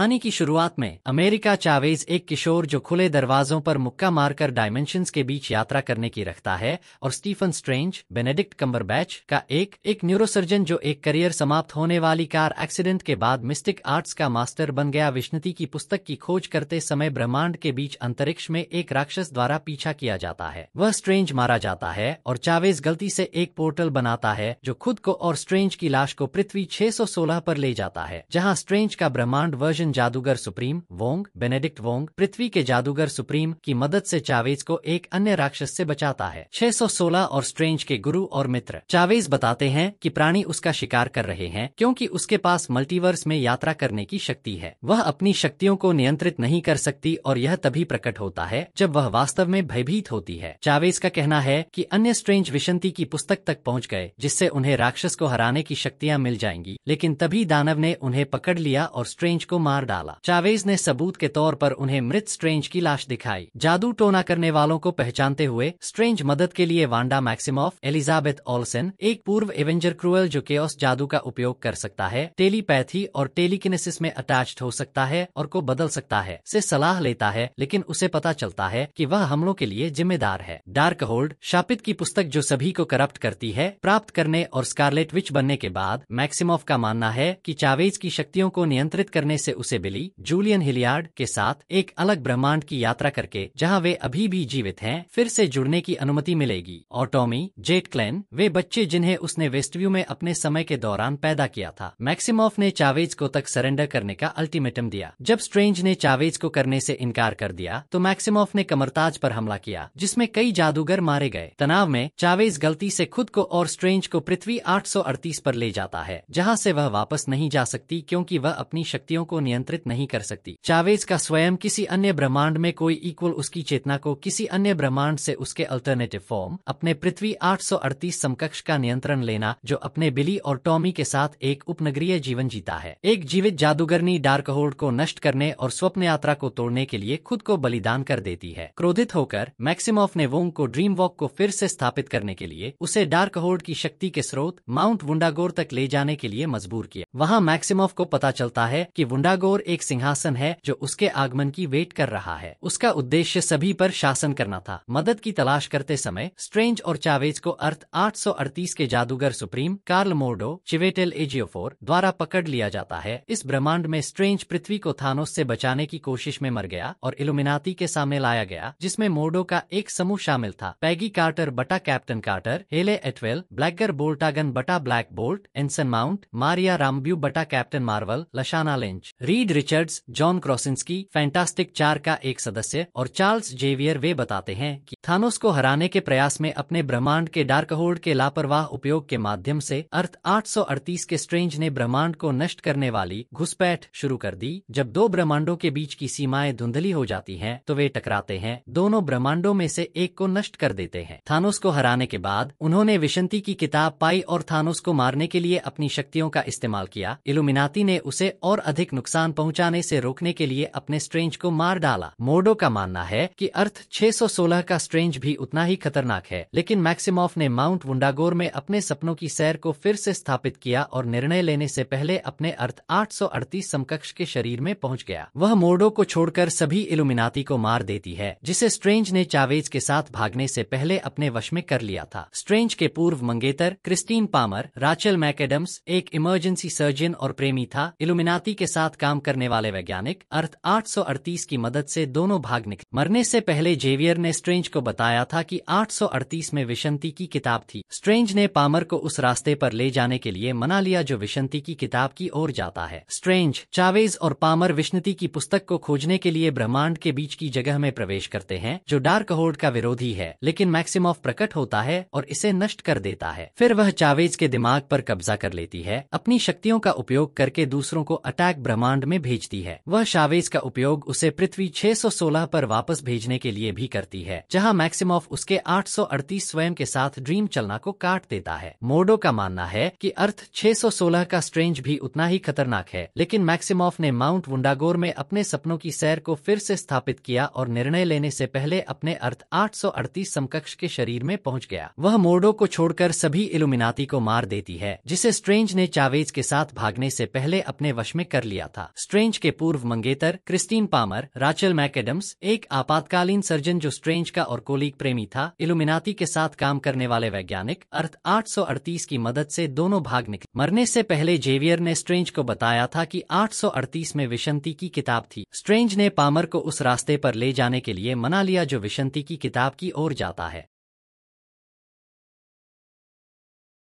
कहानी की शुरुआत में अमेरिका चावेज एक किशोर जो खुले दरवाजों पर मुक्का मारकर डायमेंशंस के बीच यात्रा करने की रखता है और स्टीफन स्ट्रेंज बेनेडिक्ट कम्बरबैच का एक एक न्यूरोसर्जन जो एक करियर समाप्त होने वाली कार एक्सीडेंट के बाद मिस्टिक आर्ट्स का मास्टर बन गया विष्णति की पुस्तक की खोज करते समय ब्रह्मांड के बीच अंतरिक्ष में एक राक्षस द्वारा पीछा किया जाता है वह स्ट्रेंज मारा जाता है और चावेज गलती से एक पोर्टल बनाता है जो खुद को और स्ट्रेंज की लाश को पृथ्वी छह पर ले जाता है जहाँ स्ट्रेंज का ब्रह्मांड वर्जन रशियन जादूगर सुप्रीम वोंग बेनेडिक्ट वोंग पृथ्वी के जादूगर सुप्रीम की मदद से चावेज को एक अन्य राक्षस से बचाता है 616 और स्ट्रेंज के गुरु और मित्र चावेज बताते हैं कि प्राणी उसका शिकार कर रहे हैं क्योंकि उसके पास मल्टीवर्स में यात्रा करने की शक्ति है वह अपनी शक्तियों को नियंत्रित नहीं कर सकती और यह तभी प्रकट होता है जब वह वास्तव में भयभीत होती है चावेज का कहना है कि अन्य स्ट्रेंज विशंति की पुस्तक तक पहुंच गए जिससे उन्हें राक्षस को हराने की शक्तियां मिल जाएंगी लेकिन तभी दानव ने उन्हें पकड़ लिया और स्ट्रेंज को मार मार डाला चावेज ने सबूत के तौर पर उन्हें मृत स्ट्रेंज की लाश दिखाई जादू टोना करने वालों को पहचानते हुए स्ट्रेंज मदद के लिए वांडा मैक्सिमोफ एलिजाबेथ ऑल्सन एक पूर्व एवेंजर क्रूएल जो के जादू का उपयोग कर सकता है टेलीपैथी और टेलीकिनेसिस में अटैच हो सकता है और को बदल सकता है से सलाह लेता है लेकिन उसे पता चलता है की वह हमलों के लिए जिम्मेदार है डार्क होल्ड शापित की पुस्तक जो सभी को करप्ट करती है प्राप्त करने और स्कारलेट विच बनने के बाद मैक्सिमोफ का मानना है कि चावेज की शक्तियों को नियंत्रित करने से उसे से बिली जूलियन हिलियार्ड के साथ एक अलग ब्रह्मांड की यात्रा करके जहां वे अभी भी जीवित हैं फिर से जुड़ने की अनुमति मिलेगी और टॉमी जेट क्लेन वे बच्चे जिन्हें उसने वेस्टव्यू में अपने समय के दौरान पैदा किया था मैक्सिमोफ ने चावेज को तक सरेंडर करने का अल्टीमेटम दिया जब स्ट्रेंज ने चावेज को करने से इनकार कर दिया तो मैक्सिमोफ ने कमरताज पर हमला किया जिसमें कई जादूगर मारे गए तनाव में चावेज गलती से खुद को और स्ट्रेंज को पृथ्वी 838 पर ले जाता है जहां से वह वापस नहीं जा सकती क्योंकि वह अपनी शक्तियों को नियंत्रित नियंत्रित नहीं कर सकती चावेज का स्वयं किसी अन्य ब्रह्मांड में कोई इक्वल उसकी चेतना को किसी अन्य ब्रह्मांड से उसके अल्टरनेटिव फॉर्म अपने पृथ्वी 838 समकक्ष का नियंत्रण लेना जो अपने बिली और टॉमी के साथ एक उपनगरीय जीवन जीता है एक जीवित जादूगरनी डार्क होल्ड को नष्ट करने और स्वप्न यात्रा को तोड़ने के लिए खुद को बलिदान कर देती है क्रोधित होकर मैक्सिमोफ ने वोंग को ड्रीम वॉक को फिर से स्थापित करने के लिए उसे डार्क होल्ड की शक्ति के स्रोत माउंट वुंडागोर तक ले जाने के लिए मजबूर किया वहाँ मैक्सिमोफ को पता चलता है की वुंडागोर नागौर एक सिंहासन है जो उसके आगमन की वेट कर रहा है उसका उद्देश्य सभी पर शासन करना था मदद की तलाश करते समय स्ट्रेंज और चावेज को अर्थ 838 के जादूगर सुप्रीम कार्ल मोर्डो चिवेटेल एजियोफोर द्वारा पकड़ लिया जाता है इस ब्रह्मांड में स्ट्रेंज पृथ्वी को थानोस से बचाने की कोशिश में मर गया और इलुमिनाती के सामने लाया गया जिसमें मोर्डो का एक समूह शामिल था पैगी कार्टर बटा Captain Carter Hayley Atwell Blackagar Boltagon बटा Black Bolt Anson Mount Maria Rambeau बटा Captain Marvel Lashana Lynch Reed Richards John Krasinski Fantastic चार का एक सदस्य और चार्ल्स जेवियर वे बताते हैं कि थानोस को हराने के प्रयास में अपने ब्रह्मांड के डार्कहोल्ड के लापरवाह उपयोग के माध्यम से अर्थ 838 के स्ट्रेंज ने ब्रह्मांड को नष्ट करने वाली घुसपैठ शुरू कर दी जब दो ब्रह्मांडों के बीच की सीमाएं धुंधली हो जाती हैं तो वे टकराते हैं दोनों ब्रह्मांडों में से एक को नष्ट कर देते हैं थानोस को हराने के बाद उन्होंने विशंति की किताब पाई और थानोस को मारने के लिए अपनी शक्तियों का इस्तेमाल किया इलुमिनाती ने उसे और अधिक नुकसान पहुँचाने ऐसी रोकने के लिए अपने स्ट्रेंज को मार डाला मोडो का मानना है की अर्थ छह का स्ट्रेंज भी उतना ही खतरनाक है लेकिन मैक्सिमोफ ने माउंट वुंडागोर में अपने सपनों की सैर को फिर से स्थापित किया और निर्णय लेने से पहले अपने अर्थ 838 समकक्ष के शरीर में पहुंच गया वह मोर्डो को छोड़कर सभी इलुमिनाती को मार देती है जिसे स्ट्रेंज ने चावेज के साथ भागने से पहले अपने वश में कर लिया था स्ट्रेंज के पूर्व मंगेतर क्रिस्टीन पामर राचल मैकेडम्स एक इमरजेंसी सर्जन और प्रेमी था इलुमिनाती के साथ काम करने वाले वैज्ञानिक अर्थ आठ की मदद से दोनों भाग निकले मरने से पहले जेवियर ने स्ट्रेंज को को बताया था कि 838 में विशंति की किताब थी स्ट्रेंज ने पामर को उस रास्ते पर ले जाने के लिए मना लिया जो विशंति की किताब की ओर जाता है स्ट्रेंज चावेज और पामर विष्णति की पुस्तक को खोजने के लिए ब्रह्मांड के बीच की जगह में प्रवेश करते हैं जो डार्क होल्ड का विरोधी है लेकिन मैक्सिम प्रकट होता है और इसे नष्ट कर देता है फिर वह चावेज के दिमाग पर कब्जा कर लेती है अपनी शक्तियों का उपयोग करके दूसरों को अटैक ब्रह्मांड में भेजती है वह चावेज का उपयोग उसे पृथ्वी छह पर वापस भेजने के लिए भी करती है जहाँ जहां मैक्सिमोफ उसके 838 स्वयं के साथ ड्रीम चलना को काट देता है मोर्डो का मानना है कि अर्थ 616 का स्ट्रेंज भी उतना ही खतरनाक है लेकिन मैक्सिमोफ ने माउंट वुंडागोर में अपने सपनों की सैर को फिर से स्थापित किया और निर्णय लेने से पहले अपने अर्थ 838 समकक्ष के शरीर में पहुँच गया वह मोर्डो को छोड़कर सभी इलुमिनाती को मार देती है जिसे स्ट्रेंज ने चावेज के साथ भागने से पहले अपने वश में कर लिया था स्ट्रेंज के पूर्व मंगेतर क्रिस्टीन पामर राचल मैकेडम्स एक आपातकालीन सर्जन जो स्ट्रेंज का और और कोलीग प्रेमी था इलुमिनाती के साथ काम करने वाले वैज्ञानिक अर्थ 838 की मदद से दोनों भाग निकले मरने से पहले जेवियर ने स्ट्रेंज को बताया था कि 838 में विशंति की किताब थी स्ट्रेंज ने पामर को उस रास्ते पर ले जाने के लिए मना लिया जो विशंति की किताब की ओर जाता है